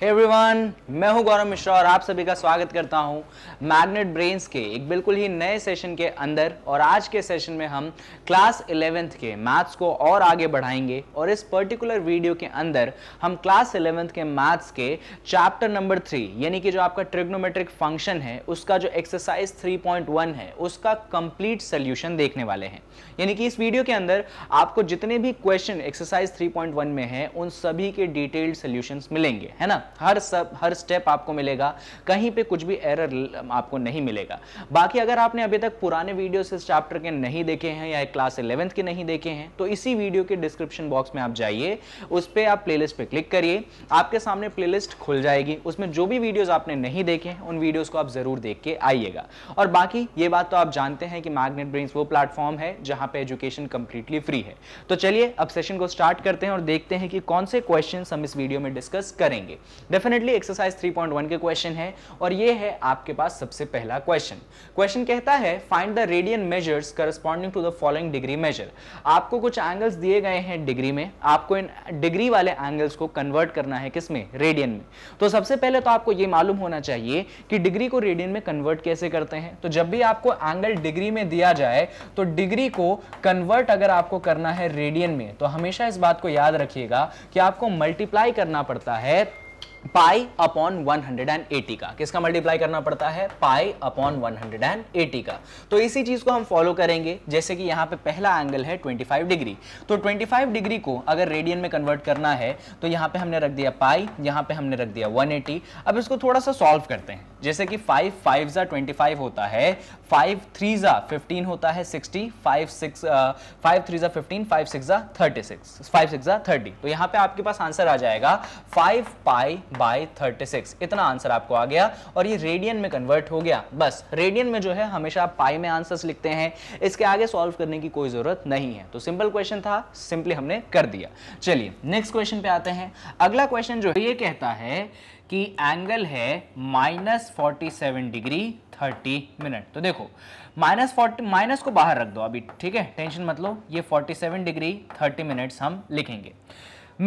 hey everyone मैं हूं गौरव मिश्रा और आप सभी का स्वागत करता हूं मैग्नेट ब्रेन्स के एक बिल्कुल ही नए सेशन के अंदर और आज के सेशन में हम क्लास इलेवेंथ के मैथ्स को और आगे बढ़ाएंगे और इस पर्टिकुलर वीडियो के अंदर हम क्लास इलेवेंथ के मैथ्स के चैप्टर नंबर थ्री यानी कि जो आपका ट्रिग्नोमेट्रिक फंक्शन है उसका जो एक्सरसाइज थ्री पॉइंट वन है उसका कंप्लीट सोल्यूशन देखने वाले हैं यानी कि इस वीडियो के अंदर आपको जितने भी question exercise three point one में है उन सभी के डिटेल्ड सोल्यूशन मिलेंगे है ना हर सब हर स्टेप आपको मिलेगा कहीं पे कुछ भी एरर आपको नहीं मिलेगा बाकी अगर आपने अभी तक पुराने वीडियोस इस चैप्टर के नहीं देखे हैं या क्लास इलेवेंथ के नहीं देखे हैं तो इसी वीडियो के डिस्क्रिप्शन बॉक्स में आप जाइए उस पर आप प्ले लिस्ट क्लिक करिए आपके सामने प्ले खुल जाएगी उसमें जो भी वीडियोज़ आपने नहीं देखे हैं उन वीडियोज़ को आप ज़रूर देख के आइएगा और बाकी ये बात तो आप जानते हैं कि मैग्नेट ब्रेन्स वो प्लेटफॉर्म है जहां पे एजुकेशन कंप्लीटली फ्री है तो चलिए अब सेशन को स्टार्ट करते हैं और देखते हैं कि कौन से क्वेश्चन हम इस वीडियो में डिस्कस करेंगे डेफिनेटली एक्सरसाइज 3.1 के क्वेश्चन है और ये है आपके पास सबसे पहला क्वेश्चन क्वेश्चन कहता है find the radian measures corresponding to the following degree measure आपको कुछ एंगल्स दिए गए हैं डिग्री में आपको इन डिग्री वाले एंगल्स को कन्वर्ट करना है किसमें रेडियन में तो सबसे पहले तो आपको ये मालूम होना चाहिए कि डिग्री को रेडियन में कन्वर्ट कैसे करते हैं तो जब भी आपको एंगल डिग्री में दिया जाए तो डिग्री को कन्वर्ट अगर आपको करना है रेडियन में तो हमेशा इस बात को याद रखिएगा कि आपको मल्टीप्लाई करना पड़ता है पाई अपॉन 180 का किसका मल्टीप्लाई करना पड़ता है पाई अपॉन 180 का तो इसी चीज को हम फॉलो करेंगे जैसे कि यहां पे पहला एंगल है 25 डिग्री तो 25 डिग्री को अगर रेडियन में कन्वर्ट करना है तो यहां पे हमने रख दिया पाई यहां पे हमने रख दिया 180 अब इसको थोड़ा सा सॉल्व करते हैं जैसे कि 5 फाइव ज़ा ट्वेंटी होता है फाइव थ्री ज़ा फिफ्टीन होता है sixty five six five three ज़ा फिफ्टीन फाइव सिक्स ज़ा थर्टी सिक्स फाइव सिक्स ज़ा थर्टी तो यहाँ पे आपके पास आंसर आ जाएगा five pi by thirty six इतना आंसर आपको आ गया और ये रेडियन में कन्वर्ट हो गया बस रेडियन में जो है हमेशा आप पाई में आंसर्स लिखते हैं इसके आगे सॉल्व करने की कोई ज़रूरत नहीं है तो सिंपल क्वेश्चन था सिंपली हमने कर दिया चलिए नेक्स्ट क्वेश्चन पे आते हैं अगला क्वेश्चन जो है ये कहता है कि एंगल है minus forty seven degree thirty minute तो देखो माइनस फोर्टी माइनस को बाहर रख दो अभी ठीक है टेंशन मत लो ये forty seven degree thirty minutes हम लिखेंगे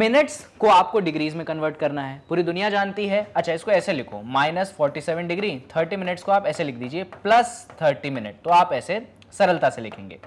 मिनट्स को आपको डिग्रीज में कन्वर्ट करना है पूरी दुनिया जानती है अच्छा इसको ऐसे लिखो minus forty seven degree thirty minutes को आप ऐसे लिख दीजिए प्लस थर्टी मिनट तो आप ऐसे सरलता से लिखेंगे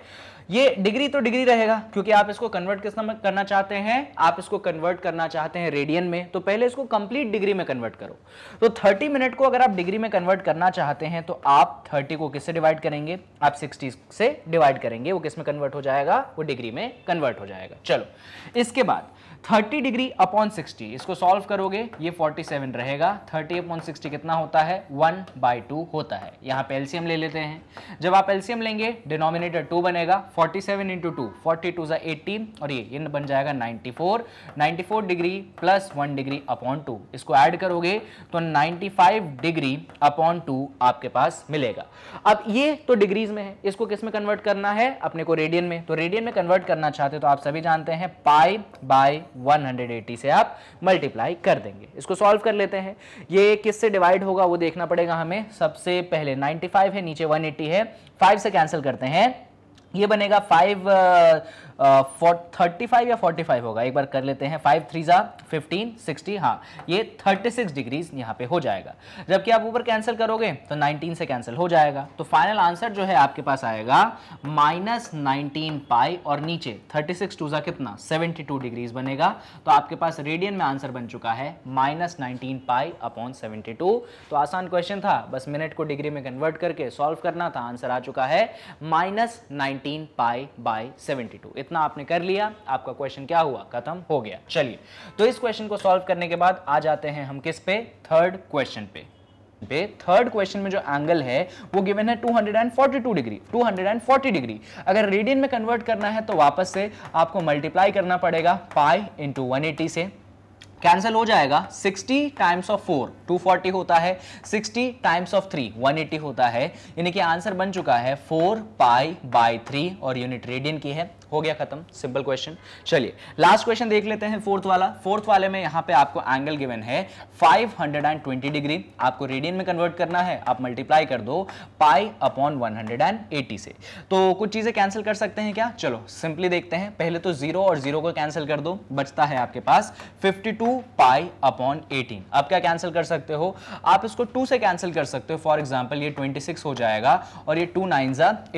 ये डिग्री तो डिग्री रहेगा क्योंकि आप इसको कन्वर्ट किस में करना चाहते हैं आप इसको कन्वर्ट करना चाहते हैं रेडियन में तो पहले इसको कंप्लीट डिग्री में कन्वर्ट करो तो 30 मिनट को अगर आप डिग्री में कन्वर्ट करना चाहते हैं तो आप 30 को किससे डिवाइड करेंगे आप 60 से डिवाइड करेंगे वो किस में कन्वर्ट हो जाएगा वो डिग्री में कन्वर्ट हो जाएगा चलो इसके बाद 30 डिग्री अपॉन 60 इसको सॉल्व करोगे ये 47 रहेगा 30 अपॉन 60 कितना होता है 1 बाई टू होता है यहाँ पे एल्सियम ले लेते हैं जब आप एल्सियम लेंगे डिनोमिनेटर 2 बनेगा 47 seven into two forty two ज़ा एटीन और ये इन बन जाएगा 94 94 डिग्री प्लस 1 डिग्री अपॉन 2 इसको ऐड करोगे तो 95 डिग्री अपॉन 2 आपके पास मिलेगा अब ये तो डिग्रीज में है इसको किस में कन्वर्ट करना है अपने को रेडियन में तो रेडियन में कन्वर्ट करना चाहते तो आप सभी जानते हैं पाई बाई 180 से आप मल्टीप्लाई कर देंगे इसको सॉल्व कर लेते हैं ये किससे डिवाइड होगा वो देखना पड़ेगा हमें सबसे पहले 95 है नीचे 180 है 5 से कैंसिल करते हैं ये बनेगा फाइव थर्टी फाइव या फोर्टी फाइव होगा एक बार कर लेते हैं फाइव थ्री ज़ा फिफ्टीन सिक्सटी हाँ ये थर्टी सिक्स डिग्रीज यहाँ पे हो जाएगा जबकि आप ऊपर कैंसिल करोगे तो नाइनटीन से कैंसिल हो जाएगा तो फाइनल आंसर जो है आपके पास आएगा माइनस नाइनटीन पाई और नीचे थर्टी सिक्स टू ज़ा कितना सेवेंटी टू डिग्रीज बनेगा तो आपके पास रेडियन में आंसर बन चुका है minus nineteen pi upon seventy two तो आसान क्वेश्चन था बस मिनट को डिग्री में कन्वर्ट करके सॉल्व करना था आंसर आ चुका है minus nineteen pi by seventy two इतना आपने कर लिया आपका क्वेश्चन क्या हुआ खत्म हो गया चलिए तो इस क्वेश्चन को सॉल्व करने के बाद आ जाते हैं हम किस पे थर्ड क्वेश्चन पे पे थर्ड क्वेश्चन में जो एंगल है वो गिवन है 242 डिग्री 240 डिग्री अगर रेडियन में कन्वर्ट करना है तो वापस से आपको मल्टीप्लाई करना पड़ेगा पाई इंटू वन से कैंसिल हो जाएगा 60 टाइम्स ऑफ 4 240 होता है 60 टाइम्स ऑफ 3 180 होता है यानी कि आंसर बन चुका है 4 पाई बाय 3 और यूनिट रेडियन की है हो गया खत्म सिंपल क्वेश्चन चलिए लास्ट क्वेश्चन देख लेते हैं फोर्थ वाला फोर्थ वाले में यहां पे आपको एंगल गिवन है 520 डिग्री आपको रेडियन में कन्वर्ट करना है आप मल्टीप्लाई कर दो पाई अपॉन 180 से तो कुछ चीजें कैंसिल कर सकते हैं क्या चलो सिंपली देखते हैं पहले तो जीरो और जीरो को कैंसिल कर दो बचता है आपके पास फिफ्टी पाई अपॉन एटीन आप क्या कैंसिल कर सकते हो आप इसको टू से कैंसिल कर सकते हो फॉर एग्जाम्पल ये ट्वेंटी हो जाएगा और ये टू नाइन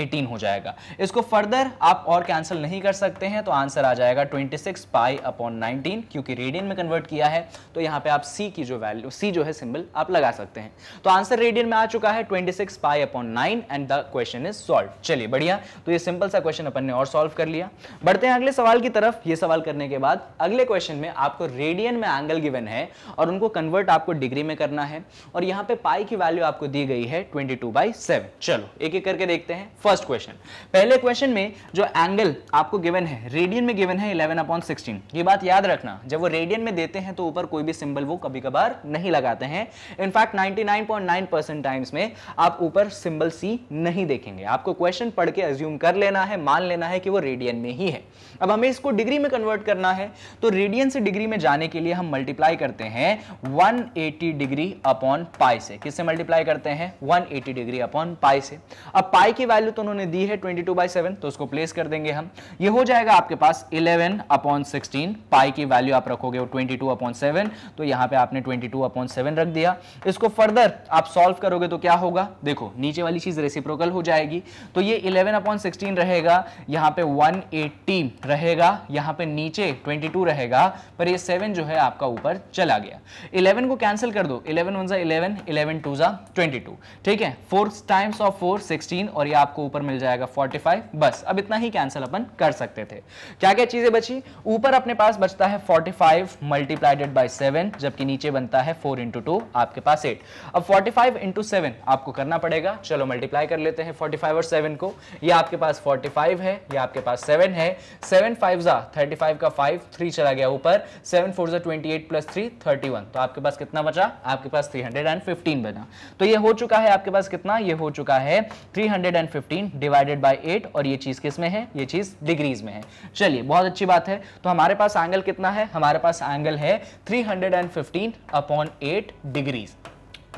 एटीन हो जाएगा इसको फर्दर आप और कैंसिल नहीं कर सकते हैं तो आंसर आ जाएगा 26 सिक्स पाई अपॉन नाइनटीन क्योंकि रेडियन में कन्वर्ट किया है तो यहाँ पे आप C की जो वैल्यू C जो है सिंबल आप लगा सकते हैं तो आंसर रेडियन में आ चुका है 26 six pi upon nine and the question is solve चलिए बढ़िया तो ये सिंपल सा क्वेश्चन अपन ने और सॉल्व कर लिया बढ़ते हैं अगले सवाल की तरफ ये सवाल करने के बाद अगले क्वेश्चन में आपको रेडियन में एंगल गिवन है और उनको कन्वर्ट आपको डिग्री में करना है और यहाँ पे पाई की वैल्यू आपको दी गई है ट्वेंटी टू चलो एक एक करके देखते हैं फर्स्ट क्वेश्चन पहले क्वेश्चन में जो एंगल आपको गिवन है रेडियन में गिवन है 11 अपॉन सिक्सटीन ये बात याद रखना जब वो रेडियन में देते हैं तो ऊपर कोई भी सिंबल वो कभी कभार नहीं लगाते हैं इनफैक्ट 99.9 परसेंट टाइम्स में आप ऊपर सिंबल सी नहीं देखेंगे आपको क्वेश्चन पढ़ के एज्यूम कर लेना है मान लेना है कि वो रेडियन में ही है अब हमें इसको डिग्री में कन्वर्ट करना है तो रेडियन से डिग्री में जाने के लिए हम मल्टीप्लाई करते हैं 180 डिग्री अपॉन पाई से किससे मल्टीप्लाई करते हैं 180 डिग्री अपॉन पाई से अब पाई की वैल्यू तो उन्होंने दी है 22 बाई 7 तो उसको प्लेस कर देंगे हम ये हो जाएगा आपके पास 11 अपॉन सिक्सटीन पाई की वैल्यू आप रखोगे वो 22 टू अपॉन सेवन तो यहां पे आपने 22 टू अपॉन सेवन रख दिया इसको फर्दर आप सॉल्व करोगे तो क्या होगा देखो नीचे वाली चीज रेसिप्रोकल हो जाएगी तो ये 11 अपॉन सिक्सटीन रहेगा यहां पे 180 रहेगा यहां पे नीचे 22 रहेगा पर ये 7 जो है आपका ऊपर चला गया 11 को कैंसिल कर दो 11 वन सा इलेवन इलेवन टू सा ट्वेंटी ठीक है fourth times of four sixteen और ये आपको ऊपर मिल जाएगा 45 बस अब इतना ही कैंसिल अपन कर सकते थे क्या क्या चीज़ें बची ऊपर अपने पास बचता है 45 फाइव मल्टीप्लाइडेड बाई सेवन जबकि नीचे बनता है 4 इंटू टू आपके पास 8 अब 45 फाइव इंटू सेवन आपको करना पड़ेगा चलो मल्टीप्लाई कर लेते हैं 45 और 7 को ये आपके पास 45 है ये आपके पास 7 है 7 फाइव ज़ा थर्टी का 5 3 चला गया ऊपर 7 फोर ज़ा twenty eight plus three thirty तो आपके पास कितना बचा आपके पास 315 बना तो ये हो चुका है आपके पास कितना ये हो चुका है 315 डिवाइडेड बाय 8 और ये चीज़ किस में है ये चीज़ डिग्रीज में है चलिए बहुत अच्छी बात है तो हमारे पास एंगल कितना है हमारे पास एंगल है 315 अपॉन 8 डिग्रीज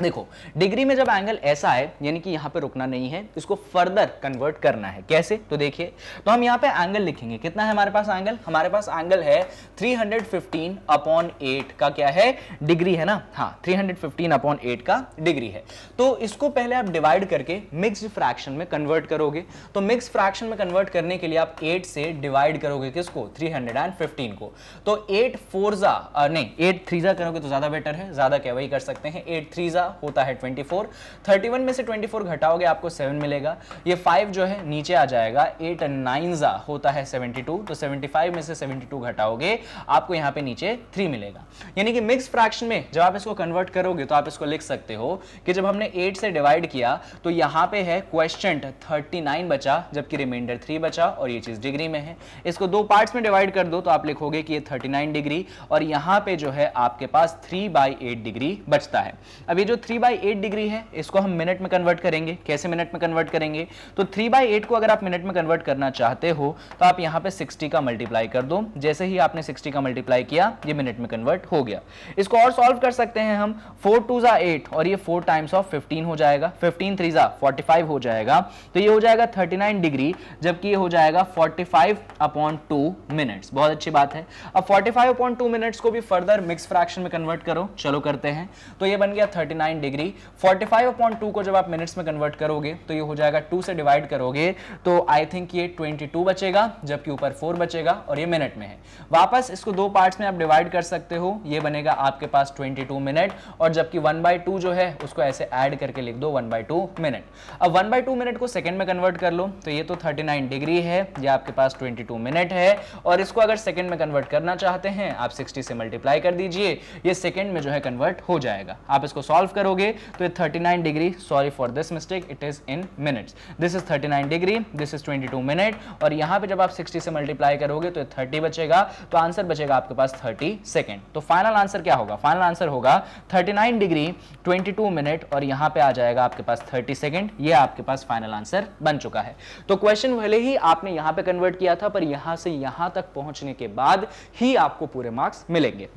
देखो डिग्री में जब एंगल ऐसा है यानी कि यहाँ पे रुकना नहीं है इसको फर्दर कन्वर्ट करना है कैसे तो देखिए तो हम यहाँ पे एंगल लिखेंगे कितना है हमारे पास एंगल हमारे पास एंगल है 315 अपॉन 8 का क्या है डिग्री है ना हाँ 315 अपॉन 8 का डिग्री है तो इसको पहले आप डिवाइड करके मिक्स फ्रैक्शन में कन्वर्ट करोगे तो मिक्स फ्रैक्शन में कन्वर्ट करने के लिए आप एट से डिवाइड करोगे किसको थ्री को तो एट फोरजा नहीं एट थ्रीजा करोगे तो ज़्यादा बेटर है ज़्यादा क्या वही कर सकते हैं एट थ्रीजा का होता है 24 31 में से 24 घटाओगे आपको 7 मिलेगा ये 5 जो है नीचे आ जाएगा 8 एंड नाइन जा होता है 72 तो 75 में से 72 घटाओगे आपको यहाँ पे नीचे 3 मिलेगा यानी कि मिक्स फ्रैक्शन में जब आप इसको कन्वर्ट करोगे तो आप इसको लिख सकते हो कि जब हमने एट से डिवाइड किया तो यहाँ पे है क्वेश्चन थर्टी बचा जबकि रिमाइंडर थ्री बचा और ये चीज़ डिग्री में है इसको दो पार्ट में डिवाइड कर दो तो आप लिखोगे कि ये थर्टी डिग्री और यहाँ पे जो है आपके पास थ्री बाई एट डिग्री बचता है अब ये जो थ्री बाई एट डिग्री है इसको हम मिनट में कन्वर्ट करेंगे कैसे मिनट में कन्वर्ट करेंगे तो थ्री बाई एट को अगर आप मिनट में कन्वर्ट करना चाहते हो तो आप यहाँ पे सिक्सटी का मल्टीप्लाई कर दो जैसे ही आपने सिक्सटी का मल्टीप्लाई किया ये मिनट में कन्वर्ट हो गया इसको और सॉल्व कर सकते हैं हम फोर टू ज़ा एट और ये फोर टाइम्स ऑफ फिफ्टीन हो जाएगा फिफ्टीन थ्री ज़ा फोर्टी फाइव हो जाएगा तो ये हो जाएगा थर्टी नाइन डिग्री जबकि ये हो जाएगा forty five upon two minutes बहुत अच्छी बात है अब forty five upon two minutes को भी फर्दर मिक्स फ्रैक्शन में कन्वर्ट करो चलो करते हैं तो ये बन गया thirty nine degree forty five upon two को जब आप मिनट्स में कन्वर्ट करोगे तो ये हो जाएगा टू से डिवाइड करोगे तो आई थिंक ये ट्वेंटी टू बचेगा जबकि ऊपर फोर बचेगा और ये मिनट में है वापस इसको दो पार्ट्स में आप डिवाइड कर सकते हो ये बनेगा आपके पास ट्वेंटी टू मिनट और जबकि वन बाई टू जो है उसको ऐसे ऐड करके लिख दो वन बाई टू मिनट अब वन बाई टू मिनट को सेकेंड में कन्वर्ट कर लो तो ये तो थर्टी नाइन डिग्री है ये आपके पास ट्वेंटी टू मिनट है और इसको अगर सेकेंड में कन्वर्ट करना चाहते हैं आप सिक्सटी से मल्टीप्लाई कर दीजिए ये सेकेंड में जो है कन्वर्ट हो जाएगा आप इसको सॉल्व करोगे तो ये 39 degree sorry for this mistake it is in minutes this is 39 degree this is 22 minute और यहां पे जब आप 60 से मल्टीप्लाई करोगे तो ये 30 बचेगा तो आंसर बचेगा आपके पास 30 सेकेंड तो फाइनल आंसर क्या होगा फाइनल आंसर होगा 39 डिग्री 22 मिनट और यहां पे आ जाएगा आपके पास 30 सेकेंड ये आपके पास फाइनल आंसर बन चुका है तो क्वेश्चन भले ही आपने यहां पर कन्वर्ट किया था पर यहां से यहां तक पहुंचने के बाद ही आपको पूरे मार्क्स मिलेंगे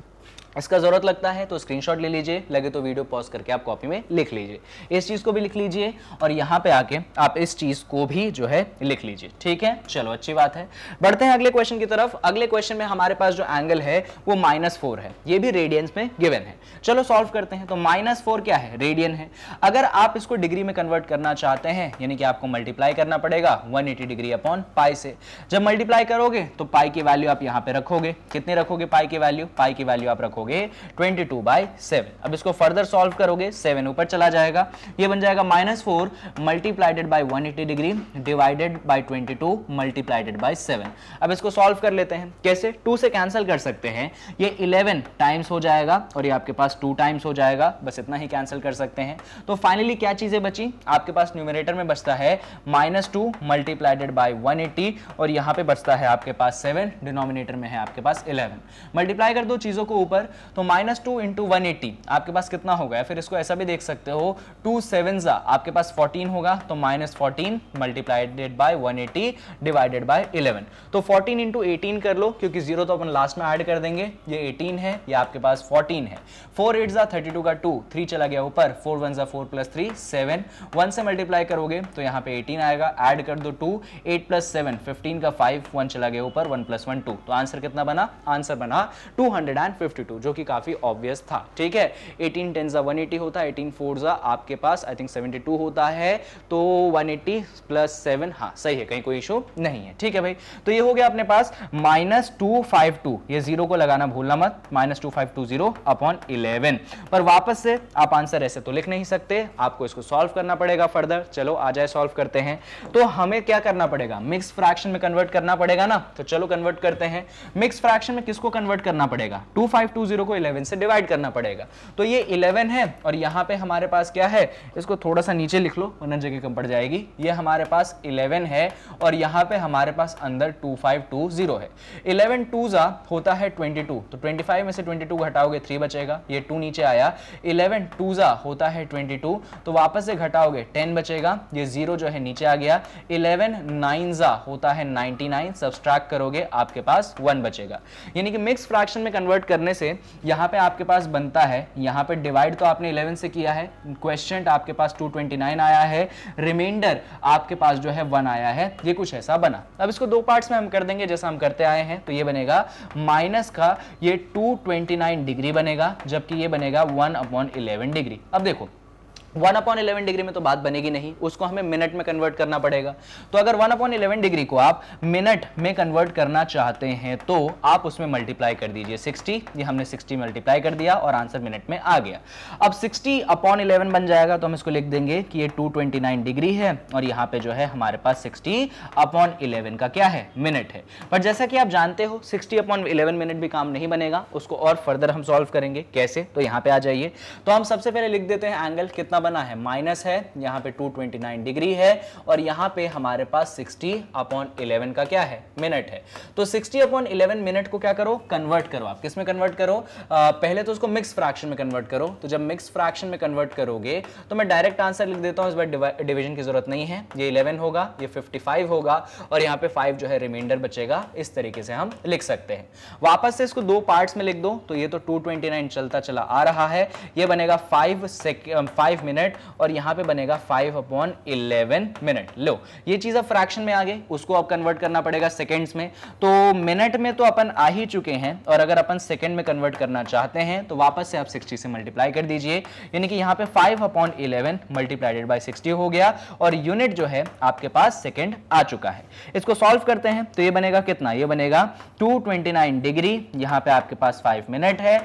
इसका ज़रूरत लगता है तो स्क्रीनशॉट ले लीजिए लगे तो वीडियो पॉज करके आप कॉपी में लिख लीजिए इस चीज़ को भी लिख लीजिए और यहाँ पे आके आप इस चीज़ को भी जो है लिख लीजिए ठीक है चलो अच्छी बात है बढ़ते हैं अगले क्वेश्चन की तरफ अगले क्वेश्चन में हमारे पास जो एंगल है वो माइनस फोर है ये भी रेडियंस में गिवन है चलो सॉल्व करते हैं तो माइनस फोर क्या है रेडियन है अगर आप इसको डिग्री में कन्वर्ट करना चाहते हैं यानी कि आपको मल्टीप्लाई करना पड़ेगा एटी डिग्री अपॉन पाई से जब मल्टीप्लाई करोगे तो पाई की वैल्यू आप यहाँ पे रखोगे कितने रखोगे पाई की वैल्यू पाई की वैल्यू आप रखोगे रखोगे ट्वेंटी टू बाई सेवन अब इसको फर्दर सॉल्व करोगे सेवन ऊपर चला जाएगा ये बन जाएगा minus four multiplied by one eighty degree divided by twenty two multiplied by seven अब इसको सॉल्व कर लेते हैं कैसे टू से कैंसिल कर सकते हैं ये इलेवन टाइम्स हो जाएगा और ये आपके पास टू टाइम्स हो जाएगा बस इतना ही कैंसिल कर सकते हैं तो फाइनली क्या चीज़ें बची आपके पास न्यूमिनेटर में बचता है minus two multiplied by one eighty और यहाँ पे बचता है आपके पास सेवन डिनोमिनेटर में है आपके पास इलेवन मल्टीप्लाई कर दो चीज़ों को ऊपर तो minus two into one eighty आपके पास कितना होगा या फिर इसको ऐसा भी देख सकते हो टू सेवन ज़ा आपके पास फोर्टीन होगा तो minus fourteen multiplied by one eighty divided by eleven तो फोर्टीन इंटू एटीन कर लो क्योंकि जीरो तो अपन लास्ट में ऐड कर देंगे ये एटीन है ये आपके पास फोर्टीन है फोर एट ज़ा थर्टी टू का टू थ्री चला गया ऊपर फोर वन ज़ा four plus three seven one से मल्टीप्लाई करोगे तो यहाँ पे एटीन आएगा ऐड कर दो two eight plus seven fifteen का फाइव वन चला गया ऊपर वन प्लस वन टू तो आंसर कितना बना आंसर बना two hundred and fifty two जो कि काफ़ी ऑब्वियस था ठीक है एटीन टेन ज़ा वन एटी होता है एटीन फोर ज़ा आपके पास आई थिंक सेवेंटी टू होता है तो वन एटी प्लस सेवन हाँ सही है कहीं कोई इशू नहीं है ठीक है भाई तो ये हो गया अपने पास माइनस टू फाइव टू ये जीरो को लगाना भूलना मत minus two five two zero upon eleven पर वापस से आप आंसर ऐसे तो लिख नहीं सकते आपको इसको सॉल्व करना पड़ेगा फर्दर चलो आ जाए सॉल्व करते हैं तो हमें क्या करना पड़ेगा मिक्स फ्रैक्शन में कन्वर्ट करना पड़ेगा ना तो चलो कन्वर्ट करते हैं मिक्स फ्रैक्शन में किसको कन्वर्ट करना पड़ेगा टू फाइव टू जीरो को इलेवन से डिवाइड करना पड़ेगा तो ये इलेवन है और यहाँ पे हमारे पास क्या है इसको थोड़ा सा नीचे लिख लो वरना जगह कम पड़ जाएगी ये हमारे पास इलेवन है और यहाँ पे हमारे पास अंदर टू फाइव टू जीरो है इलेवन टू जा होता है ट्वेंटी टू तो ट्वेंटी फाइव में से ट्वेंटी टू घटाओगे थ्री बचेगा ये टू नीचे आया इलेवन टू जा होता है ट्वेंटी टू तो वापस से घटाओगे टेन बचेगा ये जीरो जो है नीचे आ गया इलेवन नाइन जा होता है नाइनटी नाइन सब्सट्रैक्ट करोगे आपके पास वन बचेगा यानी कि मिक्स फ्रैक्शन में कन्वर्ट करने से यहाँ पे आपके पास बनता है यहाँ पे डिवाइड तो आपने 11 से किया है क्वेश्चन आपके पास 229 आया है रिमाइंडर आपके पास जो है वन आया है ये कुछ ऐसा बना अब इसको दो पार्ट्स में हम कर देंगे जैसा हम करते आए हैं तो ये बनेगा माइनस का ये 229 डिग्री बनेगा जबकि ये बनेगा वन अपॉन इलेवन डिग्री अब देखो वन अपॉन इलेवन डिग्री में तो बात बनेगी नहीं उसको हमें मिनट में कन्वर्ट करना पड़ेगा तो अगर वन अपॉन इलेवन डिग्री को आप मिनट में कन्वर्ट करना चाहते हैं तो आप उसमें मल्टीप्लाई कर दीजिए सिक्सटी ये हमने सिक्सटी मल्टीप्लाई कर दिया और आंसर मिनट में आ गया अब सिक्सटी अपॉन इलेवन बन जाएगा तो हम इसको लिख देंगे कि ये टू ट्वेंटी नाइन डिग्री है और यहाँ पे जो है हमारे पास सिक्सटी अपॉन इलेवन का क्या है मिनट है बट जैसा कि आप जानते हो सिक्सटी अपॉन इलेवन मिनट भी काम नहीं बनेगा उसको और फर्दर हम सॉल्व करेंगे कैसे तो यहाँ पे आ जाइए तो हम सबसे पहले लिख देते हैं एंगल कितना बना है माइनस है यहाँ पे 229 डिग्री है और यहाँ पे हमारे पास 60 अपॉन 11 का क्या है मिनट है तो 60 अपॉन 11 मिनट को क्या करो कन्वर्ट करो आप किस में कन्वर्ट करो आ, पहले तो उसको मिक्स फ्रैक्शन में कन्वर्ट करो तो जब मिक्स फ्रैक्शन में कन्वर्ट करोगे तो मैं डायरेक्ट आंसर लिख देता हूँ इस बार डिविजन की जरूरत नहीं है ये इलेवन होगा ये फिफ्टी होगा और यहाँ पे फाइव जो है रिमाइंडर बचेगा इस तरीके से हम लिख सकते हैं वापस से इसको दो पार्ट्स में लिख दो तो ये तो टू चलता चला आ रहा है ये बनेगा फाइव सेकेंड फाइव मिनट और यहां पे बनेगा 5 अपॉन इलेवन मिनट लो ये चीज़ अब फ्रैक्शन में आ गई उसको अब कन्वर्ट करना पड़ेगा सेकेंड्स में तो मिनट में तो अपन आ ही चुके हैं और अगर अपन सेकेंड में कन्वर्ट करना चाहते हैं तो वापस से आप सिक्सटी से मल्टीप्लाई कर दीजिए यानी कि यहां पे five upon eleven multiplied by sixty हो गया और यूनिट जो है आपके पास सेकेंड आ चुका है इसको सॉल्व करते हैं तो ये बनेगा कितना ये बनेगा 229 डिग्री यहां पे आपके पास 5 मिनट है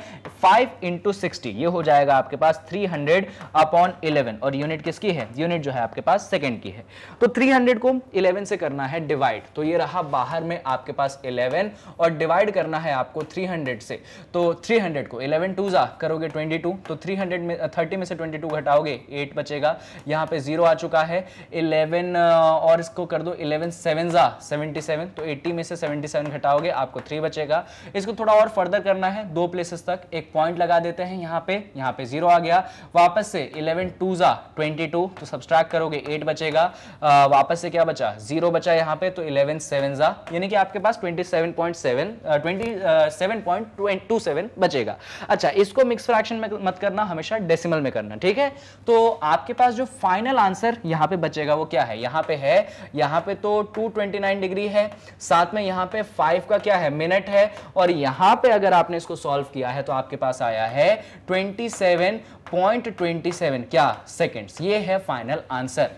5 इंटू सिक्सटी ये हो जाएगा आपके पास 300 हंड्रेड अपॉन 11 और यूनिट किसकी है यूनिट जो है आपके पास सेकेंड की है तो 300 को 11 से करना है डिवाइड तो ये रहा बाहर में आपके पास 11 और डिवाइड करना है आपको 300 से तो 300 को 11 टू जा करोगे 22 तो 300 में 30 uh, में से 22 घटाओगे 8 बचेगा यहाँ पे जीरो आ चुका है 11 uh, और इसको कर दो इलेवन सेवन जा 77 तो एट्टी में से 77 घटाओगे आपको थ्री बचेगा इसको थोड़ा और फर्दर करना है दो प्लेसेस तक एक पॉइंट लगा देते हैं यहाँ पे यहाँ पे जीरो आ गया वापस से 11 सेवन टू ज़ा ट्वेंटी टू तो सब्सट्रैक्ट करोगे एट बचेगा आ, वापस से क्या बचा जीरो बचा यहाँ पे तो इलेवन सेवन ज़ा यानी कि आपके पास twenty seven point seven twenty seven point two seven बचेगा अच्छा इसको मिक्स फ्रैक्शन में मत करना हमेशा डेसिमल में करना ठीक है तो आपके पास जो फाइनल आंसर यहाँ पे बचेगा वो क्या है यहाँ पे है यहाँ पे तो टू डिग्री है साथ में यहाँ पे फाइव का क्या है मिनट है और यहाँ पे अगर आपने इसको सॉल्व किया है तो आपके पास आया है ट्वेंटी पॉइंट ट्वेंटी सेवन क्या सेकेंड्स ये है फाइनल आंसर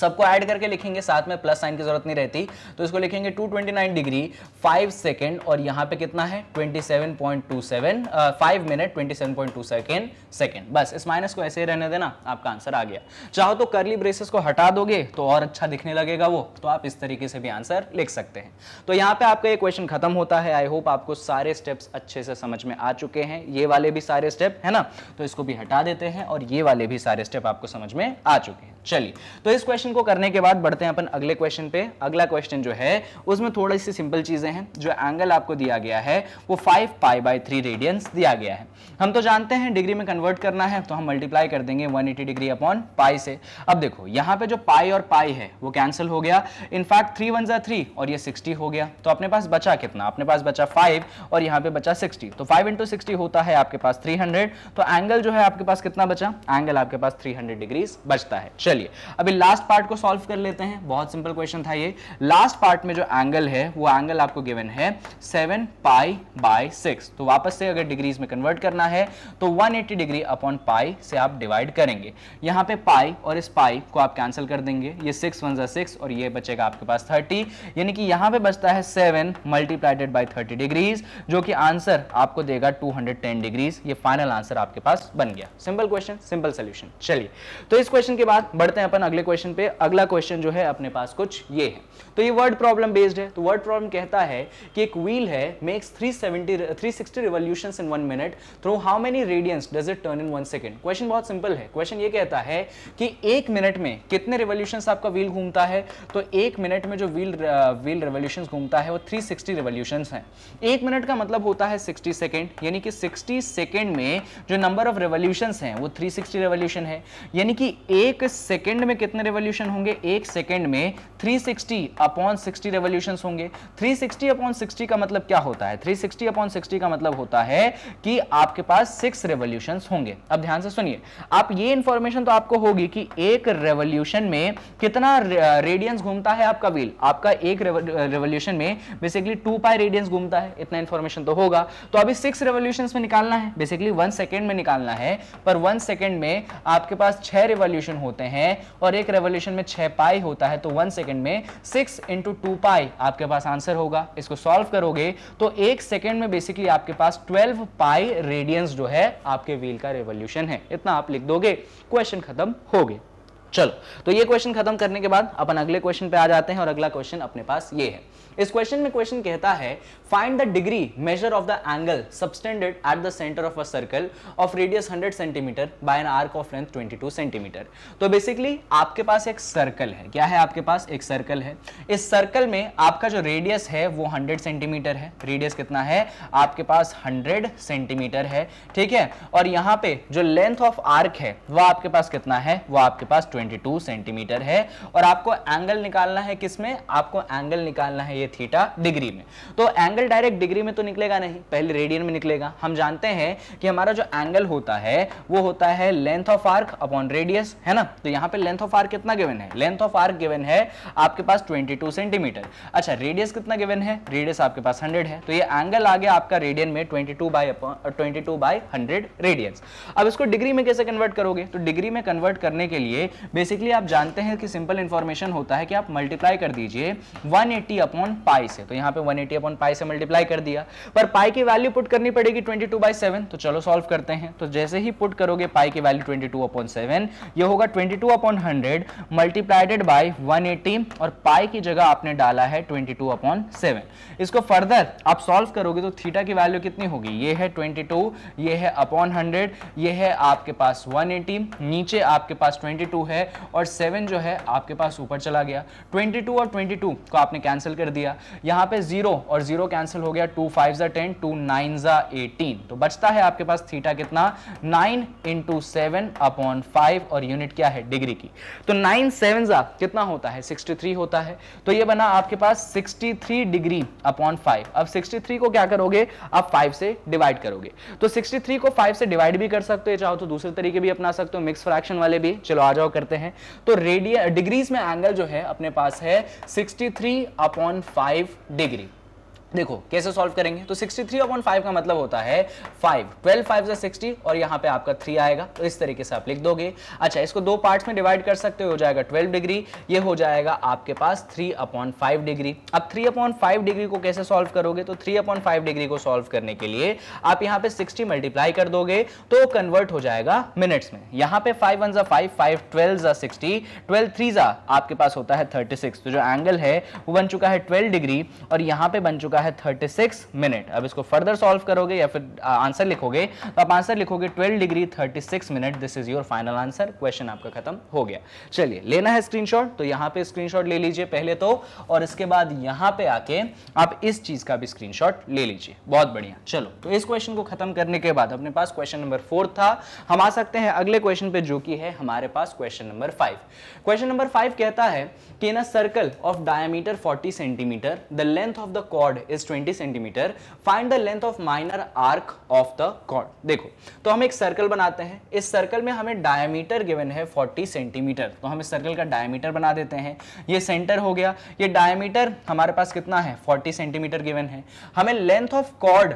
सबको ऐड करके लिखेंगे साथ में प्लस साइन की जरूरत नहीं रहती तो इसको लिखेंगे 229 डिग्री 5 सेकेंड और यहाँ पे कितना है 27.27 5 मिनट 27.2 सेकेंड सेकेंड बस इस माइनस को ऐसे ही रहने देना आपका आंसर आ गया चाहो तो करली ब्रेसेस को हटा दोगे तो और अच्छा दिखने लगेगा वो तो आप इस तरीके से भी आंसर लिख सकते हैं तो यहाँ पे आपका ये क्वेश्चन खत्म होता है आई होप आपको सारे स्टेप्स अच्छे से समझ में आ चुके हैं ये वाले भी सारे स्टेप है ना तो इसको भी हटा देते हैं और ये वाले भी सारे स्टेप आपको समझ में आ चुके हैं चलिए तो इस क्वेश्चन को करने के बाद बढ़ते हैं अपन अगले क्वेश्चन पे अगला क्वेश्चन जो है उसमें थोड़ी सी सिंपल चीज़ें हैं जो एंगल आपको दिया गया है वो five pi by three radians दिया गया है हम तो जानते हैं डिग्री में कन्वर्ट करना है तो हम मल्टीप्लाई कर देंगे वन डिग्री अपॉन पाई से अब देखो यहाँ पे जो पाई और पाई है वो कैंसिल हो गया इनफैक्ट थ्री वन ज़ा थ्री और ये सिक्सटी हो गया तो अपने पास बचा कितना अपने पास बचा फाइव और यहाँ पे बचा सिक्सटी तो फाइव इंटू होता है आपके पास थ्री हंड्रेड तो एंगल जो है आपके पास कितना बचा एंगल आपके पास थ्री हंड्रेड बचता है चलिए चलिए अभी लास्ट पार्ट को सॉल्व कर लेते हैं बहुत सिंपल क्वेश्चन था ये लास्ट पार्ट में जो एंगल है वो एंगल आपको गिवन है सेवन पाई बाय सिक्स तो वापस से अगर डिग्रीज में कन्वर्ट करना है तो 180 डिग्री अपॉन पाई से आप डिवाइड करेंगे यहाँ पे पाई और इस पाई को आप कैंसिल कर देंगे ये सिक्स वन ज़ा सिक्स और ये बचेगा आपके पास थर्टी यानी कि यहाँ पे बचता है seven multiplied by thirty degrees जो कि आंसर आपको देगा टू हंड्रेड टेन डिग्रीज ये फाइनल आंसर आपके पास बन गया सिंपल क्वेश्चन सिंपल सोल्यूशन चलिए तो इस क्वेश्चन के बाद बढ़ते हैं अपन अगले क्वेश्चन पे अगला क्वेश्चन जो है अपने पास कुछ ये है तो ये वर्ड प्रॉब्लम बेस्ड है तो वर्ड प्रॉब्लम कहता है कि एक व्हील है makes 370 360 revolutions in one minute through how many radians does it turn in one second question बहुत सिंपल है क्वेश्चन ये कहता है कि एक मिनट में कितने रिवॉल्यूशन आपका व्हील घूमता है तो एक मिनट में जो व्हील व्हील रिवॉल्यूशन घूमता है वो थ्री सिक्सटी रिवॉल्यूशन है एक मिनट का मतलब होता है सिक्सटी सेकेंड यानी कि सिक्सटी सेकेंड में जो नंबर ऑफ रेवोल्यूशन है वो थ्री सिक्सटी रेवोल्यूशन है यानी कि एक सेकेंड में कितने रेवोल्यूशन होंगे एक सेकेंड में 360 सिक्सटी अपॉन सिक्सटी रेवोल्यूशन होंगे 360 सिक्सटी अपॉन सिक्सटी का मतलब क्या होता है 360 सिक्सटी अपॉन सिक्सटी का मतलब होता है कि आपके पास सिक्स रेवोल्यूशन होंगे अब ध्यान से सुनिए आप ये इंफॉर्मेशन तो आपको होगी कि एक रेवोल्यूशन में कितना रेडियंस घूमता है आपका व्हील आपका एक रेवोल्यूशन में बेसिकली टू पाई रेडियंस घूमता है इतना इन्फॉर्मेशन तो होगा तो अभी सिक्स रेवोल्यूशन में निकालना है बेसिकली वन सेकेंड में निकालना है पर वन सेकेंड में आपके पास छह रेवोल्यूशन होते हैं है और एक रेवोल्यूशन में छह पाई होता है तो वन सेकेंड में सिक्स इंटू टू पाई आपके पास आंसर होगा इसको सॉल्व करोगे तो एक सेकेंड में बेसिकली आपके पास ट्वेल्व पाई रेडियंस जो है आपके व्हील का रेवोल्यूशन है इतना आप लिख दोगे क्वेश्चन खत्म हो गए चलो तो ये क्वेश्चन खत्म करने के बाद अपन अगले क्वेश्चन पे आ जाते हैं और अगला क्वेश्चन अपने पास ये है इस क्वेश्चन में क्वेश्चन कहता है find the degree measure of the angle subtended at the centre of a circle of radius 100 centimetre by an arc of length 22 centimetre तो बेसिकली आपके पास एक सर्कल है क्या है आपके पास एक सर्कल है इस सर्कल में आपका जो रेडियस है वो 100 सेंटीमीटर है रेडियस कितना है आपके पास 100 सेंटीमीटर है ठीक है और यहाँ पे जो लेंथ ऑफ आर्क है वह आपके पास कितना है वह आपके पास ट्वेंटी सेंटीमीटर है और आपको एंगल निकालना है किसमें आपको एंगल निकालना है ये ये थीटा डिग्री में तो एंगल डायरेक्ट डिग्री में तो निकलेगा नहीं पहले रेडियन में निकलेगा हम जानते हैं कि हमारा जो एंगल होता है वो होता है length of arc upon radius है ना तो यहाँ पे लेंथ ऑफ आर्क कितना गिवन है लेंथ ऑफ आर्क गिवन है आपके पास ट्वेंटी सेंटीमीटर अच्छा रेडियस कितना गिवन है रेडियस आपके पास हंड्रेड है तो ये एंगल आ गया आपका रेडियन में twenty two by twenty two by hundred radians अब इसको डिग्री में कैसे कन्वर्ट करोगे तो डिग्री में कन्वर्ट करने के लिए बेसिकली आप जानते हैं कि सिंपल इंफॉर्मेशन होता है कि आप मल्टीप्लाई कर दीजिए 180 अपॉन पाई से तो यहाँ पे 180 एटी अपॉन पाई से मल्टीप्लाई कर दिया पर पाई की वैल्यू पुट करनी पड़ेगी 22 टू बाई सेवन तो चलो सॉल्व करते हैं तो जैसे ही पुट करोगे पाई की वैल्यू 22 टू अपॉन सेवन ये होगा 22 two upon hundred multiplied by one और पाई की जगह आपने डाला है ट्वेंटी टू अपॉन सेवन इसको फर्दर आप सॉल्व करोगे तो थीटा की वैल्यू कितनी होगी ये है 22 ये है अपॉन हंड्रेड ये है आपके पास 180 नीचे आपके पास 22 है और सेवन जो है आपके पास ऊपर चला गया 22 और 22 को आपने कैंसिल कर दिया लिया यहाँ पे जीरो और जीरो कैंसिल हो गया टू फाइव ज़ा टेन टू नाइन ज़ा एटीन तो बचता है आपके पास थीटा कितना nine into seven upon five और यूनिट क्या है डिग्री की तो नाइन सेवन ज़ा कितना होता है सिक्सटी थ्री होता है तो ये बना आपके पास sixty three degree upon five अब सिक्सटी थ्री को क्या करोगे आप फाइव से डिवाइड करोगे तो सिक्सटी थ्री को फाइव से डिवाइड भी कर सकते हो चाहो तो दूसरे तरीके भी अपना सकते हो मिक्स फ्रैक्शन वाले भी चलो आ जाओ करते हैं तो रेडिया डिग्रीज में एंगल जो है अपने पास है 63 अपॉन 5 degree देखो कैसे सॉल्व करेंगे तो 63 थ्री अपॉन फाइव का मतलब होता है 5 12 फाइव 60 और यहां पे आपका 3 आएगा तो इस तरीके से आप लिख दोगे अच्छा इसको दो पार्ट्स में डिवाइड कर सकते हो जाएगा 12 डिग्री ये हो जाएगा आपके पास 3 अपॉन फाइव डिग्री अब 3 अपॉन फाइव डिग्री को कैसे सॉल्व करोगे तो 3 अपॉन फाइव डिग्री को सॉल्व करने के लिए आप यहाँ पे सिक्सटी मल्टीप्लाई कर दोगे तो कन्वर्ट हो जाएगा मिनट्स में यहाँ पे फाइव वन ज़ा फाइव फाइव ट्वेल्व ज़ा सिक्सटी ट्वेल्व थ्री ज़ा आपके पास होता है थर्टी तो जो एंगल है वो बन चुका है ट्वेल्व डिग्री और यहाँ पे बन चुका चुका है 36 मिनट अब इसको फर्दर सॉल्व करोगे या फिर आंसर लिखोगे तो आप आंसर लिखोगे 12 degree 36 minute this is your final answer question आपका खत्म हो गया चलिए लेना है स्क्रीनशॉट तो यहाँ पे स्क्रीनशॉट ले लीजिए पहले तो और इसके बाद यहाँ पे आके आप इस चीज का भी स्क्रीन ले लीजिए बहुत बढ़िया चलो तो इस क्वेश्चन को खत्म करने के बाद अपने पास क्वेश्चन नंबर फोर था हम आ सकते हैं अगले क्वेश्चन पे जो कि है हमारे पास question number five question number five कहता है कि in a circle of diameter 40 centimetre the length of the chord is 20 centimetre find the length of minor arc of the chord देखो तो हम एक सर्कल बनाते हैं इस सर्कल में हमें डायमीटर गिवन है 40 सेंटीमीटर तो हम इस सर्कल का डायमीटर बना देते हैं ये सेंटर हो गया ये डायमीटर हमारे पास कितना है 40 सेंटीमीटर गिवन है हमें लेंथ ऑफ कॉर्ड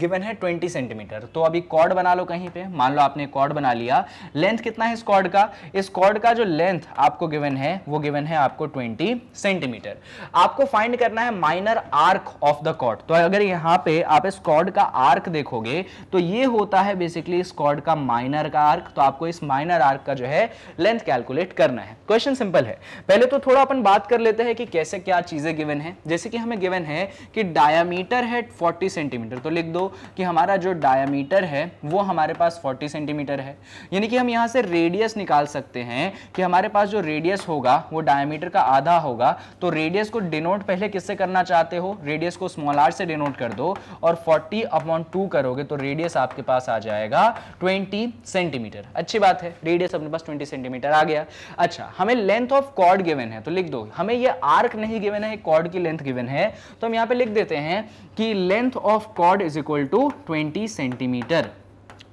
गिवन है 20 सेंटीमीटर तो अभी कॉर्ड बना लो कहीं पे मान लो आपने कॉर्ड बना लिया लेंथ कितना है इस कॉर्ड का इस कॉर्ड का जो लेंथ आपको गिवन है वो गिवन है आपको आपको 20 सेंटीमीटर आपको फाइंड करना है minor arc of the chord तो अगर यहां पे आप इस कॉर्ड का आर्क देखोगे तो ये होता है बेसिकली इस कॉर्ड का माइनर का आर्क तो आपको इस माइनर आर्क का जो है लेंथ कैलकुलेट करना है क्वेश्चन सिंपल है पहले तो थोड़ा अपन बात कर लेते हैं कि कैसे क्या चीजें गिवन है जैसे कि हमें गिवन है कि डायामीटर है 40 सेंटीमीटर तो लिख दो कि हमारा जो डायामीटर है वो हमारे पास 40 सेंटीमीटर है यानी कि हम यहां से रेडियस निकाल सकते हैं कि हमारे पास जो रेडियस होगा वो डायामीटर का आधा होगा तो रेडियस को डिनोट पहले किससे करना चाहते हो रेडियस को स्मॉल आर से डिनोट कर दो और फोर्टी अपॉन टू करोगे तो रेडियस आपके पास आ जाएगा ट्वेंटी सेंटीमीटर अच्छी बात है रेडियस अपने पास ट्वेंटी सेंटीमीटर आ गया अच्छा हमें लेंथ ऑफ कॉर्ड गिवन है तो लिख दो हमें ये आर्क नहीं गिवन है कॉर्ड की लेंथ गिवन है तो हम यहाँ पे लिख देते हैं कि length of chord is equal to twenty centimetre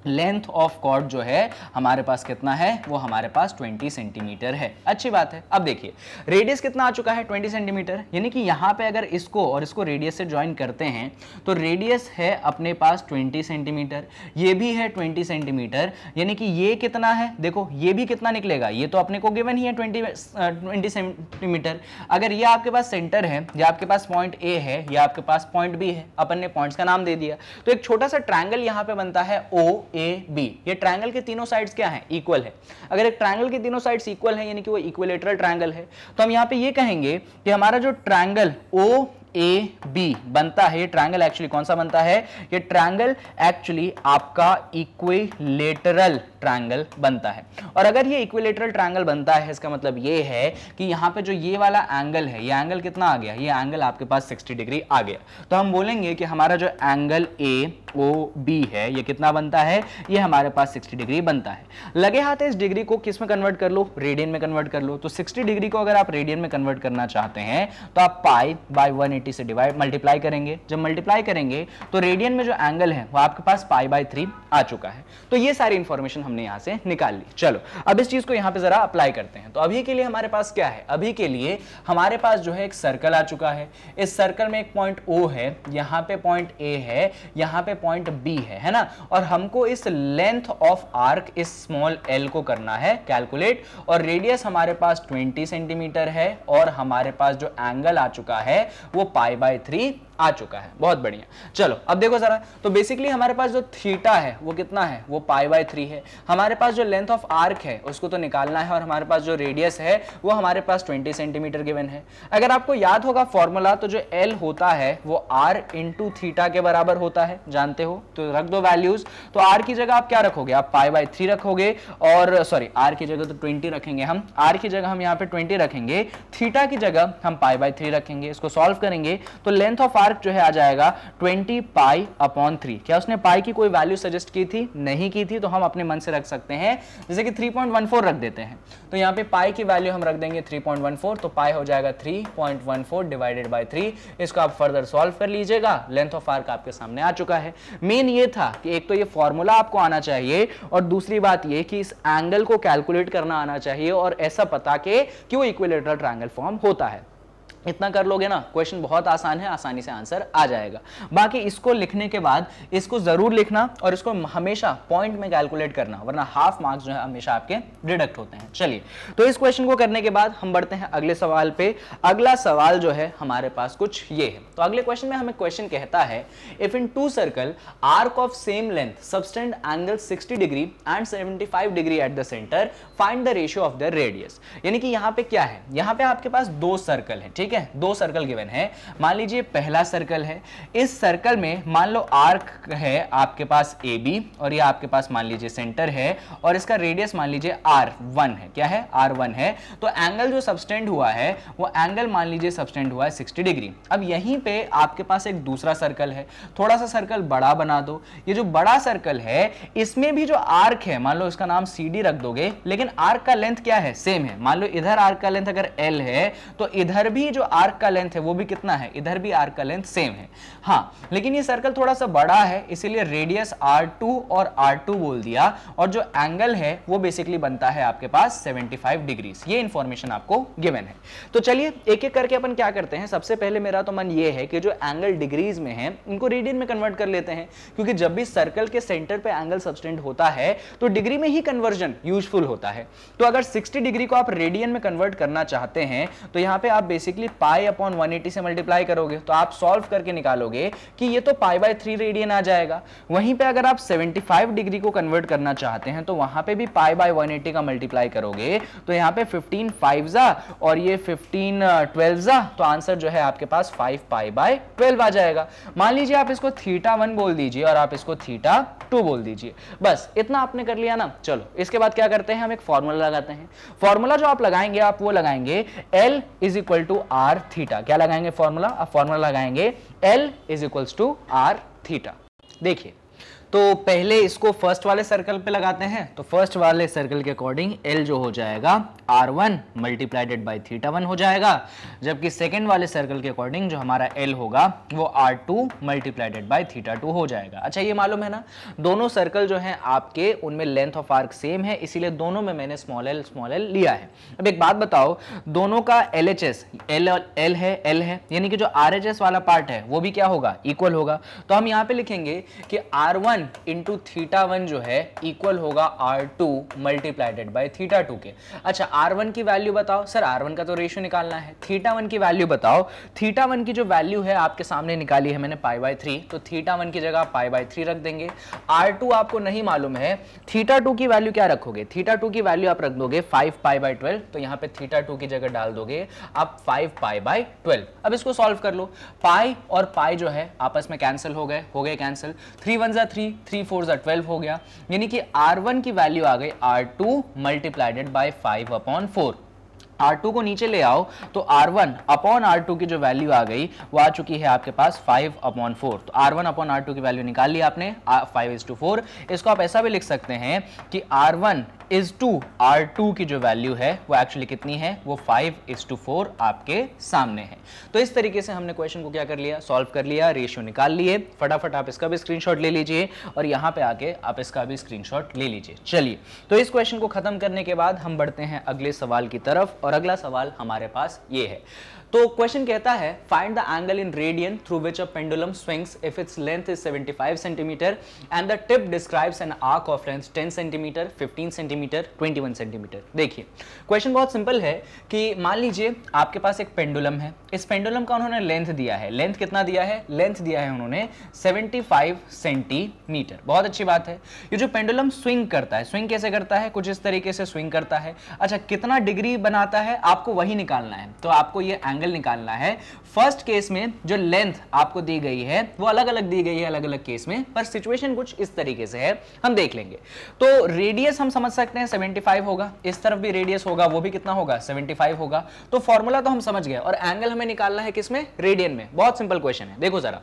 length of chord जो है हमारे पास कितना है वो हमारे पास 20 सेंटीमीटर है अच्छी बात है अब देखिए रेडियस कितना आ चुका है 20 सेंटीमीटर यानी कि यहाँ पे अगर इसको और इसको रेडियस से ज्वाइन करते हैं तो रेडियस है अपने पास 20 सेंटीमीटर ये भी है 20 सेंटीमीटर यानी कि ये कितना है देखो ये भी कितना निकलेगा ये तो अपने को गिवन ही है ट्वेंटी ट्वेंटी सेंटीमीटर अगर ये आपके पास सेंटर है या आपके पास पॉइंट ए है या आपके पास पॉइंट बी है अपन ने पॉइंट्स का नाम दे दिया तो एक छोटा सा ट्रायंगल यहाँ पे बनता है ओ ए बी ये ट्राइंगल के तीनों साइड्स क्या हैं इक्वल है अगर एक ट्राइंगल के तीनों साइड्स इक्वल है यानी कि वो इक्वलेटरल ट्राइंगल है तो हम यहाँ पे ये कहेंगे कि हमारा जो ट्राइंगल ओ ए बी बनता है ये ट्रायंगल एक्चुअली कौन सा बनता है ये ट्राइंगल एक्चुअली आपका इक्वेलेटरल ट्राइंगल बनता है और अगर ये इक्वेलेटरल ट्राइंगल बनता है इसका मतलब ये है कि यहाँ पे जो ये वाला एंगल है ये एंगल कितना आ गया ये एंगल आपके पास 60 डिग्री आ गया तो हम बोलेंगे कि हमारा जो एंगल ए ओ बी है ये कितना बनता है ये हमारे पास 60 डिग्री बनता है लगे हाथ इस डिग्री को किस में कन्वर्ट कर लो रेडियन में कन्वर्ट कर लो तो 60 डिग्री को अगर आप रेडियन में कन्वर्ट करना चाहते हैं तो आप पाई बाय 180 से डिवाइड मल्टीप्लाई करेंगे जब मल्टीप्लाई करेंगे तो रेडियन में जो एंगल है वो आपके पास पाई बाय थ्री आ चुका है तो ये सारी इंफॉर्मेशन हमने यहाँ से निकाल ली चलो अब इस चीज़ को यहाँ पे ज़रा अप्लाई करते हैं तो अभी के लिए हमारे पास क्या है अभी के लिए हमारे पास जो है एक सर्कल आ चुका है इस सर्कल में एक पॉइंट ओ है यहाँ पे पॉइंट ए है यहाँ पे पॉइंट बी है है ना और हमको इस लेंथ ऑफ आर्क इस स्मॉल एल को करना है कैलकुलेट और रेडियस हमारे पास 20 सेंटीमीटर है और हमारे पास जो एंगल आ चुका है वो पाई बाय थ्री आ चुका है बहुत बढ़िया चलो अब देखो जरा तो बेसिकली हमारे पास जो थीटा है वो कितना है वो पाई बाय थ्री है हमारे पास जो लेंथ ऑफ आर्क है उसको तो निकालना है और हमारे पास जो रेडियस है वो हमारे पास ट्वेंटी सेंटीमीटर गिवन है अगर आपको याद होगा फॉर्मूला तो जो एल होता है वो आर इंटू थीटा के बराबर होता है जानते हो तो रख दो वैल्यूज तो आर की जगह आप क्या रखोगे आप पाई बाय थ्री रखोगे और सॉरी आर की जगह तो ट्वेंटी रखेंगे हम आर की जगह हम यहाँ पे ट्वेंटी रखेंगे थीटा की जगह हम पाई बाय थ्री रखेंगे इसको सॉल्व करेंगे तो लेंथ ऑफ आर आर्क जो है आ जाएगा 20 पाई अपॉन थ्री क्या उसने पाई की कोई वैल्यू सजेस्ट की थी नहीं की थी तो हम अपने मन से रख सकते हैं जैसे कि 3.14 रख देते हैं तो यहाँ पे पाई की वैल्यू हम रख देंगे 3.14 तो पाई हो जाएगा 3.14 डिवाइडेड बाय 3 इसको आप फर्दर सॉल्व कर लीजिएगा लेंथ ऑफ आर्क आपके सामने आ चुका है मेन ये था कि एक तो ये फॉर्मूला आपको आना चाहिए और दूसरी बात ये कि इस एंगल को कैलकुलेट करना आना चाहिए और ऐसा पता के कि वो इक्विलेटरल ट्रायंगल फॉर्म होता है इतना कर लोगे ना क्वेश्चन बहुत आसान है आसानी से आंसर आ जाएगा बाकी इसको लिखने के बाद इसको जरूर लिखना और इसको हमेशा पॉइंट में कैलकुलेट करना वरना हाफ मार्क्स जो है हमेशा आपके डिडक्ट होते हैं चलिए तो इस क्वेश्चन को करने के बाद हम बढ़ते हैं अगले सवाल पे अगला सवाल जो है हमारे पास कुछ ये है तो अगले क्वेश्चन में हमें क्वेश्चन कहता है if in two circle arc of same length subtend angle sixty degree and five degree at the centre find the ratio of the radius यानी कि यहाँ पे क्या है यहाँ पे आपके पास दो सर्कल है ठीक है है दो सर्कल गिवन है मान लीजिए पहला सर्कल है इस सर्कल में मान लो आर्क है आपके पास ए बी और ये आपके पास मान लीजिए सेंटर है और इसका रेडियस मान लीजिए आर वन है क्या है आर वन है तो एंगल जो सब्सटेंड हुआ है वो एंगल मान लीजिए सब्सटेंड हुआ है सिक्सटी डिग्री अब यहीं पर आपके पास एक दूसरा सर्कल है थोड़ा सा सर्कल बड़ा बना दो ये जो बड़ा सर्कल है इसमें भी जो आर्क है मान लो इसका नाम सी डी रख दोगे लेकिन आर्क का लेंथ क्या है सेम है मान लो इधर आर्क का लेंथ अगर एल है तो इधर भी जो आर्क का लेंथ है वो भी कितना है इधर भी आर्क का लेंथ सेम है हाँ लेकिन ये सर्कल थोड़ा सा बड़ा है इसीलिए रेडियस आर टू और आर टू बोल दिया और जो एंगल है वो बेसिकली बनता है आपके पास सेवेंटी डिग्रीज ये इंफॉर्मेशन आपको गिवन है तो चलिए एक एक करके अपन क्या करते हैं सबसे पहले मेरा तो मन ये है कि जो एंगल डिग्रीज में है उनको रेडियन में कन्वर्ट कर लेते हैं क्योंकि जब भी सर्कल के सेंटर पर एंगल सब्सटेंट होता है तो डिग्री में ही कन्वर्जन यूजफुल होता है तो अगर सिक्सटी डिग्री को आप रेडियन में कन्वर्ट करना चाहते हैं तो यहाँ पे आप बेसिकली सिंपली पाई अपॉन 180 से मल्टीप्लाई करोगे तो आप सॉल्व करके निकालोगे कि ये तो पाई बाय थ्री रेडियन आ जाएगा वहीं पे अगर आप 75 डिग्री को कन्वर्ट करना चाहते हैं तो वहां पे भी पाई बाय 180 का मल्टीप्लाई करोगे तो यहाँ पे 15 फाइव जा और ये 15 ट्वेल्व जा तो आंसर जो है आपके पास फाइव पाई बाय ट्वेल्व आ जाएगा मान लीजिए आप इसको थीटा वन बोल दीजिए और आप इसको थीटा टू बोल दीजिए बस इतना आपने कर लिया ना चलो इसके बाद क्या करते हैं हम एक फॉर्मूला लगाते हैं फॉर्मूला जो आप लगाएंगे आप वो लगाएंगे L is equal to R theta क्या लगाएंगे फॉर्मूला अब फॉर्मूला लगाएंगे L is equals to R theta देखिए तो पहले इसको फर्स्ट वाले सर्कल पे लगाते हैं तो फर्स्ट वाले सर्कल के अकॉर्डिंग एल जो हो जाएगा R one multiplied by theta one हो जाएगा जबकि सेकेंड वाले सर्कल के अकॉर्डिंग जो हमारा एल होगा वो R two multiplied by theta two हो जाएगा अच्छा ये मालूम है ना दोनों सर्कल जो हैं आपके उनमें लेंथ ऑफ आर्क सेम है इसीलिए दोनों में मैंने स्मॉल एल स्मॉल एल लिया है अब एक बात बताओ दोनों का L H S L L है एल है यानी कि जो आर एच एस वाला पार्ट है वो भी क्या होगा इक्वल होगा तो हम यहाँ पे लिखेंगे कि R one into theta one जो है इक्वल होगा R two multiplied by theta two के अच्छा आर वन की वैल्यू बताओ सर आर वन का तो रेशियो निकालना है थीटा वन की वैल्यू बताओ थीटा वन की जो वैल्यू है आपके सामने निकाली है मैंने पाई बाई थ्री तो थीटा वन की जगह पाई बाई थ्री रख देंगे आर टू आपको नहीं मालूम है थीटा टू की वैल्यू क्या रखोगे थीटा टू की वैल्यू आप रख दोगे फाइव पाई बाई ट्वेल्व तो यहाँ पे थीटा टू की जगह डाल दोगे आप फाइव पाई बाई ट्वेल्व अब इसको सॉल्व कर लो पाई और पाई जो है आपस में कैंसिल हो गए हो गए कैंसिल थ्री वन ज़ा थ्री थ्री फोर ज़ा ट्वेल्व हो गया यानी कि आर वन की वैल्यू आ गई R two multiplied by five upon four R2 को नीचे ले आओ तो R1 वन अपॉन आर की जो वैल्यू आ गई वो आ चुकी है आपके पास 5 अपॉन फोर तो R1 वन अपॉन आर की वैल्यू निकाल ली आपने फाइव इज टू फोर इसको आप ऐसा भी लिख सकते हैं कि R1 one is two R two की जो वैल्यू है वो एक्चुअली कितनी है वो फाइव इज टू फोर आपके सामने है तो इस तरीके से हमने क्वेश्चन को क्या कर लिया सॉल्व कर लिया रेशियो निकाल लिए फटाफट आप इसका भी स्क्रीन ले लीजिए और यहाँ पे आके आप इसका भी स्क्रीन ले लीजिए चलिए तो इस क्वेश्चन को खत्म करने के बाद हम बढ़ते हैं अगले सवाल की तरफ और अगला सवाल हमारे पास ये है तो क्वेश्चन कहता है find the angle in radian through which a pendulum swings if its length is 75 centimetre and the tip describes an arc of length 10 centimetre 15 centimetre 21 centimetre देखिए क्वेश्चन बहुत सिंपल है कि मान लीजिए आपके पास एक पेंडुलम है इस पेंडुलम का उन्होंने लेंथ दिया है लेंथ कितना दिया है लेंथ दिया है उन्होंने सेवेंटी सेंटीमीटर बहुत अच्छी बात है ये जो पेंडुलम स्विंग करता है स्विंग कैसे करता है कुछ इस तरीके से स्विंग करता है अच्छा कितना डिग्री बनाता है आपको वही निकालना है तो आपको ये एंगल एंगल निकालना है फर्स्ट केस में जो लेंथ आपको दी गई है वो अलग अलग दी गई है अलग अलग केस में पर सिचुएशन कुछ इस तरीके से है हम देख लेंगे तो रेडियस हम समझ सकते हैं 75 होगा इस तरफ भी रेडियस होगा वो भी कितना होगा 75 होगा तो फॉर्मूला तो हम समझ गए और एंगल हमें निकालना है किसमें रेडियन में बहुत सिंपल क्वेश्चन है देखो जरा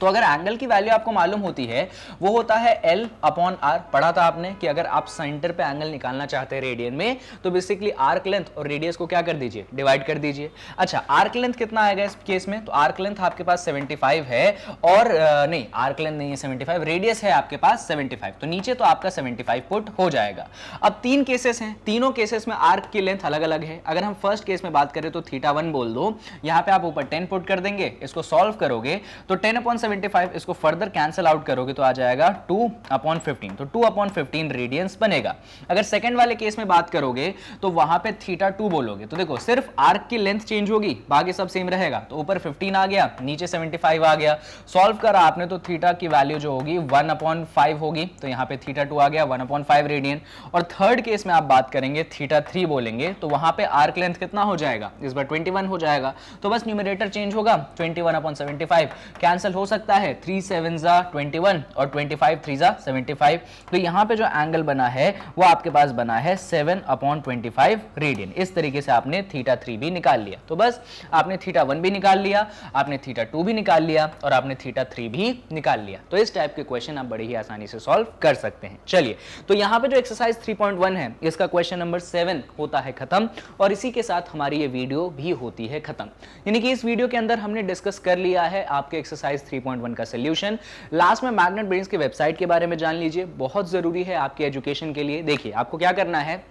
तो अगर एंगल की वैल्यू आपको मालूम होती है वो होता है एल अपॉन आर पढ़ा था आपने कि अगर आप सेंटर पे एंगल निकालना चाहते हैं रेडियन में तो बेसिकली आर्क लेंथ और रेडियस को क्या कर दीजिए डिवाइड कर दीजिए अच्छा आर्क लेंथ कितना आएगा इस केस में तो आर्क लेंथ आपके पास 75 है और नहीं आर्क लेंथ नहीं है 75 रेडियस है आपके पास 75 तो नीचे तो आपका 75 फुट हो जाएगा अब तीन केसेस हैं तीनों केसेस में आर्क की लेंथ अलग अलग है अगर हम फर्स्ट केस में बात करें तो थीटा वन बोल दो यहाँ पे आप ऊपर टेन पुट कर देंगे इसको सॉल्व करोगे तो टेन अपॉन 175 इसको फर्दर कैंसिल आउट करोगे तो आ जाएगा 2 अपॉन 15 तो 2 अपॉन 15 रेडियंस बनेगा अगर सेकंड वाले केस में बात करोगे तो वहां पे थीटा 2 बोलोगे तो देखो सिर्फ आर्क की लेंथ चेंज होगी बाकी सब सेम रहेगा तो ऊपर 15 आ गया नीचे 75 आ गया सॉल्व करा आपने तो थीटा की वैल्यू जो होगी वन अपॉन होगी तो यहाँ पे थीटा टू आ गया वन अपॉन रेडियन और थर्ड केस में आप बात करेंगे थीटा थ्री बोलेंगे तो वहां पर आर्क लेंथ कितना हो जाएगा इस बार ट्वेंटी हो जाएगा तो बस न्यूमिनेटर चेंज होगा ट्वेंटी वन अपॉन 75 कैंसिल हो सकता सकता है थ्री सेवन ज़ा ट्वेंटी वन और ट्वेंटी फाइव थ्री ज़ा सेवेंटी फाइव तो यहाँ पे जो एंगल बना है वो आपके पास बना है seven upon twenty five radian इस तरीके से आपने थीटा थ्री भी निकाल लिया तो बस आपने थीटा वन भी निकाल लिया आपने थीटा टू भी निकाल लिया और आपने थीटा थ्री भी निकाल लिया तो इस टाइप के क्वेश्चन आप बड़े ही आसानी से सॉल्व कर सकते हैं चलिए तो यहाँ पे जो एक्सरसाइज थ्री पॉइंट वन है इसका क्वेश्चन नंबर सेवन होता है खत्म और इसी के साथ हमारी ये वीडियो भी होती है खत्म यानी कि इस वीडियो के अंदर हमने डिस्कस कर लिया है आपके एक्सरसाइज थ्री 3.1 का सोल्यूशन लास्ट में मैग्नेट ब्रेन्स की वेबसाइट के बारे में जान लीजिए बहुत ज़रूरी है आपकी एजुकेशन के लिए देखिए आपको क्या करना है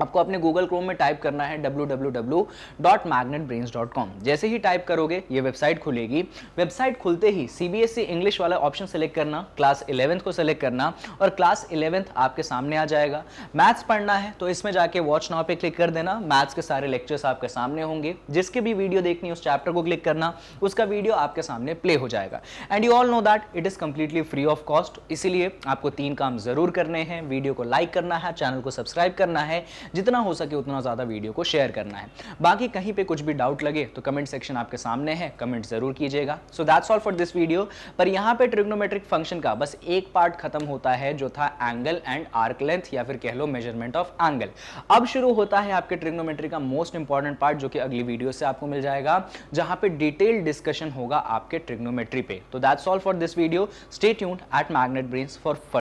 आपको अपने गूगल क्रोम में टाइप करना है www.magnetbrains.com जैसे ही टाइप करोगे ये वेबसाइट खुलेगी वेबसाइट खुलते ही सीबीएसई इंग्लिश e वाला ऑप्शन सेलेक्ट करना क्लास इलेवेंथ को सेलेक्ट करना और क्लास इलेवेंथ आपके सामने आ जाएगा मैथ्स पढ़ना है तो इसमें जाके वॉच नाव पे क्लिक कर देना मैथ्स के सारे लेक्चर्स आपके सामने होंगे जिसकी भी वीडियो देखनी है उस चैप्टर को क्लिक करना उसका वीडियो आपके सामने प्ले हो जाएगा and you all know that it is completely free of cost इसीलिए आपको तीन काम ज़रूर करने हैं वीडियो को लाइक करना है चैनल को सब्सक्राइब करना है जितना हो सके उतना ज़्यादा वीडियो को शेयर करना है बाकी कहीं पर कुछ भी डाउट लगे तो कमेंट सेक्शन आपके सामने है कमेंट ज़रूर कीजिएगा so that's all for this video पर यहाँ पर ट्रिग्नोमेट्रिक फंक्शन का बस एक पार्ट खत्म होता है जो था एंगल एंड आर्क लेंथ या फिर कह लो मेजरमेंट ऑफ एंगल अब शुरू होता है आपके ट्रिग्नोमेट्री का मोस्ट इंपॉर्टेंट पार्ट जो कि अगली वीडियो से आपको मिल जाएगा जहां पर डिटेल डिस्कशन होगा आपके ट्रिग्नोमेट्री पे तो that's all for this video stay tuned at magnet brains for